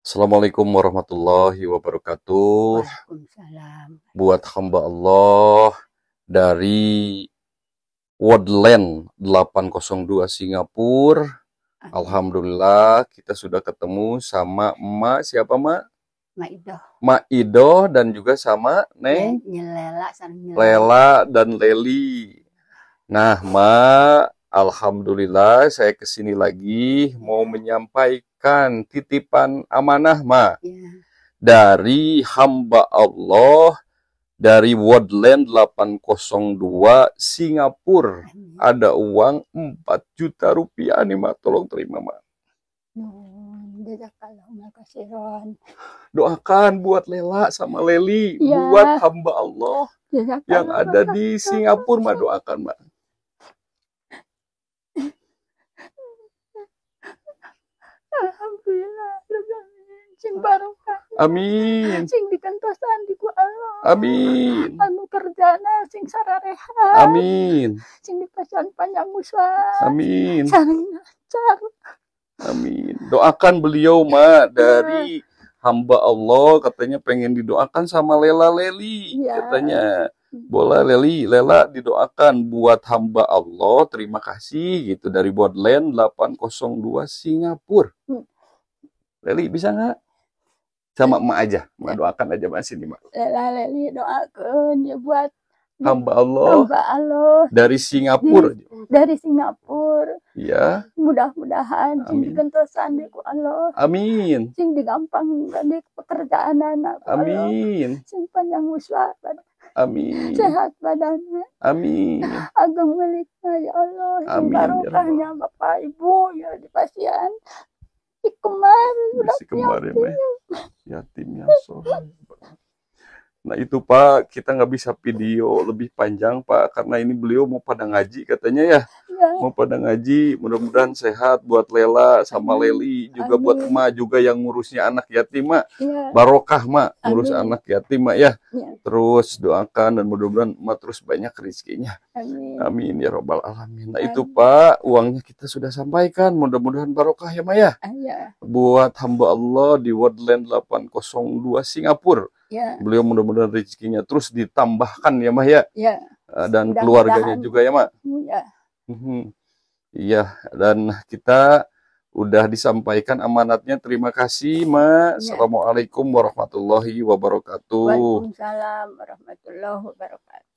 Assalamualaikum warahmatullahi wabarakatuh. Waalaikumsalam. Buat hamba Allah dari Woodland 802 Singapura. Alhamdulillah kita sudah ketemu sama emak siapa emak? Mak Ido. Ma Ido dan juga sama Neng. Nyelela Lela dan Leli. Nah, Mak, Alhamdulillah saya kesini lagi mau menyampaikan titipan amanah ma iya. dari hamba Allah dari Woodland 802 Singapura ada uang 4 juta rupiah nih ma tolong terima ma. Doakan buat Lela sama Leli, ya. buat hamba Allah yang ada di Singapura, ma doakan, ma. Sing barokah amin cing dikentosan di ku Allah amin anu kerjana sing sararehan amin cing dipasang panjang usia amin saring lancar amin doakan beliau mah dari ah. hamba Allah katanya pengen didoakan sama Lela Leli ya. katanya hmm. bola Leli Lela didoakan buat hamba Allah terima kasih gitu dari Bodland 802 Singapura hmm. Leli bisa nggak sama emak aja mak doakan aja mas ini mak lelali doakan ya buat hamba Allah hamba Allah dari Singapura dari Singapura ya mudah-mudahan sing digentosan deku Allah amin sing digampang dek pekerjaan anak amin Allah. sing panjang usia Amin. Sehat badannya. Amin. Agung miliknya ya Allah. Amin. Ya barokahnya ya Bapak Ibu ya di pasien. Si kemarin. Di kemarin. Ya. Já tem minha sorra. Nah itu Pak, kita nggak bisa video lebih panjang Pak, karena ini beliau mau pada ngaji katanya ya, ya. mau pada ngaji. Mudah-mudahan sehat buat Lela sama Amin. Leli, juga Amin. buat Ma juga yang ngurusnya anak yatim Ma, ya. barokah Ma ngurus Amin. anak yatim Ma ya. ya. Terus doakan dan mudah-mudahan Ma terus banyak rezekinya. Amin. Amin ya robbal alamin. Nah Amin. itu Pak, uangnya kita sudah sampaikan. Mudah-mudahan barokah ya Ma ya. ya. Buat hamba Allah di Woodland 802 Singapura Ya. Beliau mudah-mudahan rezekinya terus ditambahkan ya Mah ya. ya. Eh, dan Sedang keluarganya juga ya Mak. Iya. Mhm. Iya, dan kita udah disampaikan amanatnya. Terima kasih, mak Ya. Assalamualaikum warahmatullahi wabarakatuh. Waalaikumsalam warahmatullahi wabarakatuh.